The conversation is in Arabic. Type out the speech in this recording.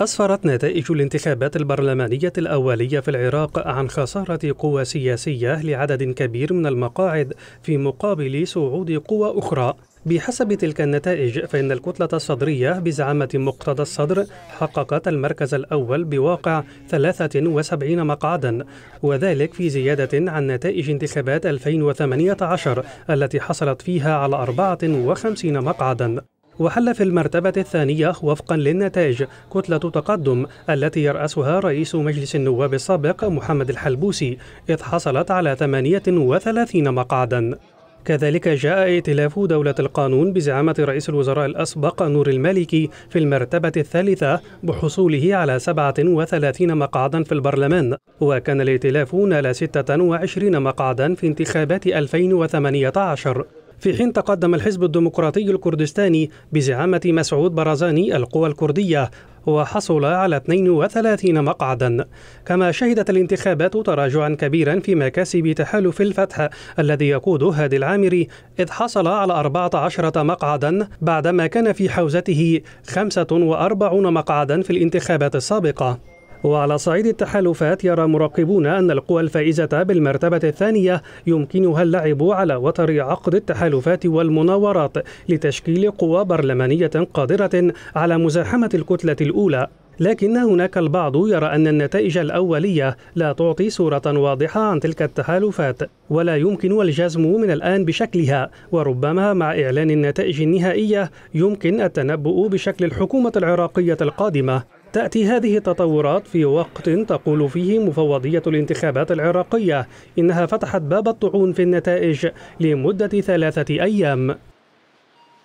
أسفرت نتائج الانتخابات البرلمانية الأولية في العراق عن خسارة قوى سياسية لعدد كبير من المقاعد في مقابل صعود قوى أخرى بحسب تلك النتائج فإن الكتلة الصدرية بزعامة مقتدى الصدر حققت المركز الأول بواقع 73 مقعدا وذلك في زيادة عن نتائج انتخابات 2018 التي حصلت فيها على 54 مقعدا وحل في المرتبة الثانية وفقا للنتائج كتلة تقدم التي يرأسها رئيس مجلس النواب السابق محمد الحلبوسي إذ حصلت على 38 مقعدا كذلك جاء ائتلاف دولة القانون بزعامة رئيس الوزراء الأسبق نور المالكي في المرتبة الثالثة بحصوله على 37 مقعدا في البرلمان وكان الائتلاف نال 26 مقعدا في انتخابات 2018 في حين تقدم الحزب الديمقراطي الكردستاني بزعامة مسعود برزاني القوى الكردية وحصل على 32 مقعدا كما شهدت الانتخابات تراجعا كبيرا في مكاسب تحالف الفتح الذي يقوده هادي العامري إذ حصل على 14 مقعدا بعدما كان في حوزته 45 مقعدا في الانتخابات السابقة وعلى صعيد التحالفات يرى مراقبون أن القوى الفائزة بالمرتبة الثانية يمكنها اللعب على وتر عقد التحالفات والمناورات لتشكيل قوى برلمانية قادرة على مزاحمة الكتلة الأولى لكن هناك البعض يرى أن النتائج الأولية لا تعطي صورة واضحة عن تلك التحالفات ولا يمكن الجزم من الآن بشكلها وربما مع إعلان النتائج النهائية يمكن التنبؤ بشكل الحكومة العراقية القادمة تأتي هذه التطورات في وقت تقول فيه مفوضية الانتخابات العراقية إنها فتحت باب الطعون في النتائج لمدة ثلاثة أيام